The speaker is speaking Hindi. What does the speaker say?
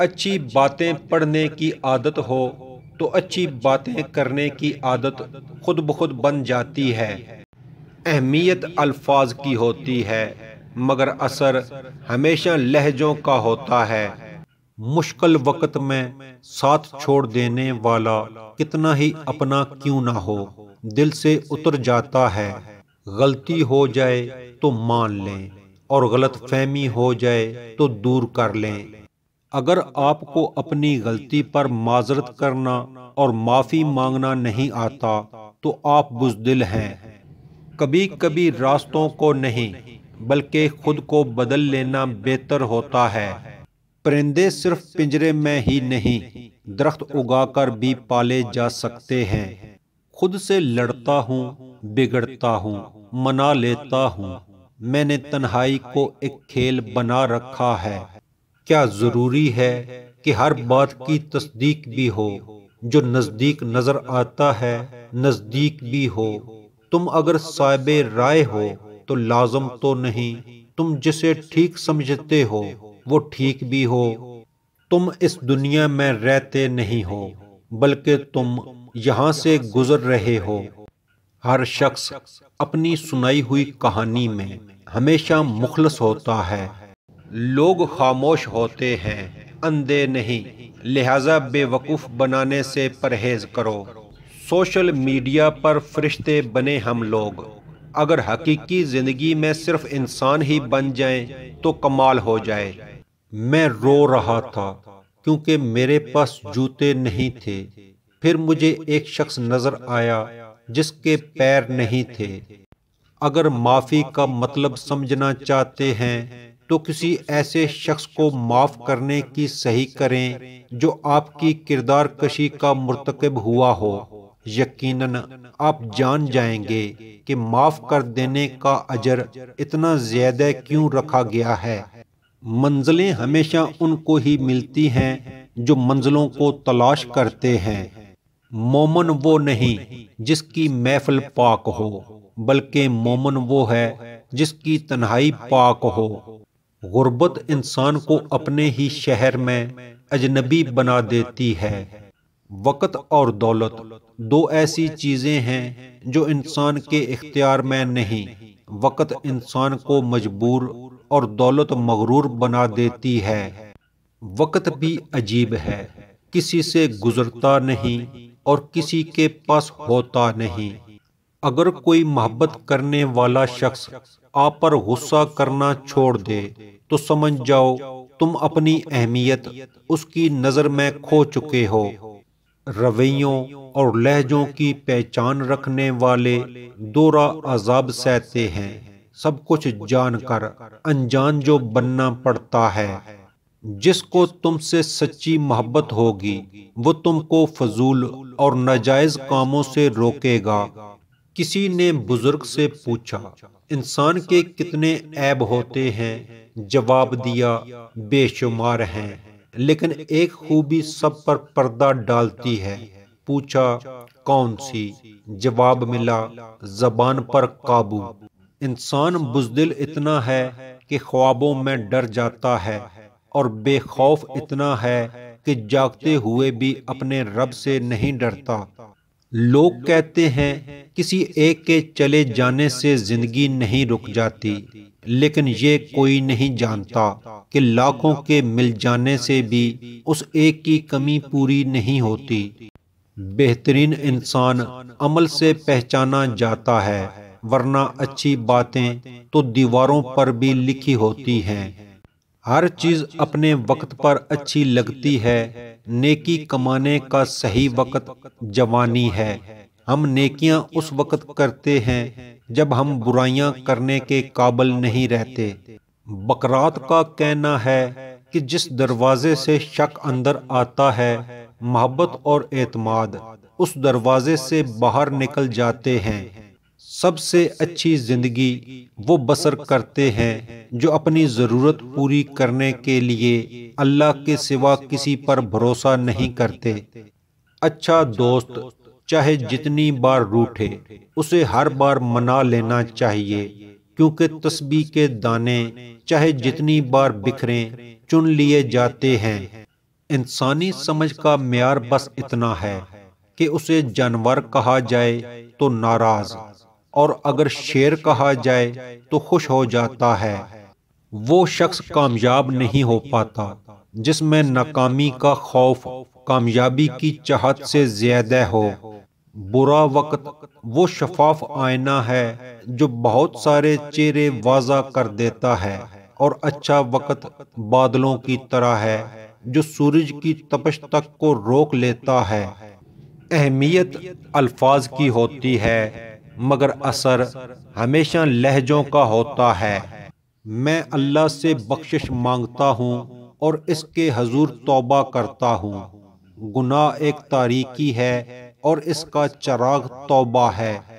अच्छी बातें पढ़ने की आदत हो तो अच्छी बातें करने की आदत खुद ब खुद बन जाती है अहमियत अल्फाज की होती है मगर असर हमेशा लहजों का होता है मुश्किल वक्त में साथ छोड़ देने वाला कितना ही अपना क्यों ना हो दिल से उतर जाता है गलती हो जाए तो मान लें और गलत फहमी हो जाए तो दूर कर लें अगर आपको अपनी गलती पर माजरत करना और माफ़ी मांगना नहीं आता तो आप बुजदिल हैं कभी कभी रास्तों को नहीं बल्कि खुद को बदल लेना बेहतर होता है परिंदे सिर्फ पिंजरे में ही नहीं दरख्त उगाकर भी पाले जा सकते हैं खुद से लड़ता हूँ बिगड़ता हूँ मना लेता हूँ मैंने तन्हाई को एक खेल बना रखा है क्या ज़रूरी है कि हर बात की तस्दीक भी हो जो नज़दीक नज़र आता है नज़दीक भी हो तुम अगर साहिब राय हो तो लाजम तो नहीं तुम जिसे ठीक समझते हो वो ठीक भी हो तुम इस दुनिया में रहते नहीं हो बल्कि तुम यहाँ से गुजर रहे हो हर शख्स अपनी सुनाई हुई कहानी में हमेशा मुखलस होता है लोग खामोश होते हैं अंधे नहीं लिहाजा बेवकूफ़ बनाने से परहेज़ करो सोशल मीडिया पर फरिश्ते बने हम लोग अगर हकीकी ज़िंदगी में सिर्फ इंसान ही बन जाएं तो कमाल हो जाए मैं रो रहा था क्योंकि मेरे पास जूते नहीं थे फिर मुझे एक शख्स नज़र आया जिसके पैर नहीं थे अगर माफ़ी का मतलब समझना चाहते हैं तो किसी ऐसे शख्स को माफ़ करने की सही करें जो आपकी किरदार कशी का मरतकब हुआ हो यकीनन आप जान जाएंगे कि माफ़ कर देने का अजर इतना ज़्यादा क्यों रखा गया है मंजिलें हमेशा उनको ही मिलती हैं जो मंजिलों को तलाश करते हैं मोमन वो नहीं जिसकी महफल पाक हो बल्कि मोमन वो है जिसकी तन्हाई पाक हो गुर्बत इंसान को अपने ही शहर में अजनबी बना देती है वक़्त और दौलत दो ऐसी चीज़ें हैं जो इंसान के इख्तियार में नहीं वक़्त इंसान को मजबूर और दौलत मगरूर बना देती है वक़्त भी अजीब है किसी से गुज़रता नहीं और किसी के पास होता नहीं अगर कोई मोहब्बत करने वाला शख्स आप पर गुस्सा करना छोड़ दे तो समझ जाओ तुम अपनी अहमियत उसकी नज़र में खो चुके हो रवैयों और लहजों की पहचान रखने वाले दोरा अजाब सहते हैं सब कुछ जानकर अनजान जो बनना पड़ता है जिसको तुमसे सच्ची मोहब्बत होगी वो तुमको फजूल और नाजायज कामों से रोकेगा किसी ने बुजुर्ग से पूछा इंसान के कितने ऐब होते हैं जवाब दिया बेशुमार हैं लेकिन एक खूबी सब पर पर्दा डालती है पूछा कौन सी जवाब मिला जबान पर काबू इंसान बुजदिल इतना है कि ख्वाबों में डर जाता है और बेखौफ इतना है कि जागते हुए भी अपने रब से नहीं डरता लोग कहते हैं किसी एक के चले जाने से जिंदगी नहीं रुक जाती लेकिन ये कोई नहीं जानता कि लाखों के मिल जाने से भी उस एक की कमी पूरी नहीं होती बेहतरीन इंसान अमल से पहचाना जाता है वरना अच्छी बातें तो दीवारों पर भी लिखी होती हैं हर चीज़ अपने वक्त पर अच्छी लगती है नेकी कमाने का सही वक्त जवानी है हम नेकियां उस वक्त करते हैं जब हम बुराइयां करने के काबल नहीं रहते बकरात का कहना है कि जिस दरवाजे से शक अंदर आता है मोहब्बत और एतमाद उस दरवाजे से बाहर निकल जाते हैं सबसे अच्छी ज़िंदगी वो बसर करते हैं जो अपनी ज़रूरत पूरी करने के लिए अल्लाह के सिवा किसी पर भरोसा नहीं करते अच्छा, अच्छा दोस्त चाहे जितनी बार रूठे उसे हर बार मना लेना चाहिए क्योंकि तस्बी के दाने चाहे जितनी बार बिखरें चुन लिए जाते हैं इंसानी समझ का मैार बस इतना है कि उसे जानवर कहा जाए तो, तो नाराज़ और अगर शेर कहा जाए तो खुश हो जाता है वो शख्स कामयाब नहीं हो पाता जिसमें नाकामी का खौफ कामयाबी की चाहत से ज्यादा हो बुरा वक्त वो शफाफ आयना है जो बहुत सारे चेहरे वाजा कर देता है और अच्छा वक्त बादलों की तरह है जो सूरज की तपश तक को रोक लेता है अहमियत अल्फाज की होती है मगर असर हमेशा लहजों का होता है मैं अल्लाह से बख्शिश मांगता हूँ और इसके हजूर तौबा करता हूँ गुनाह एक तारीकी है और इसका चराग तौबा है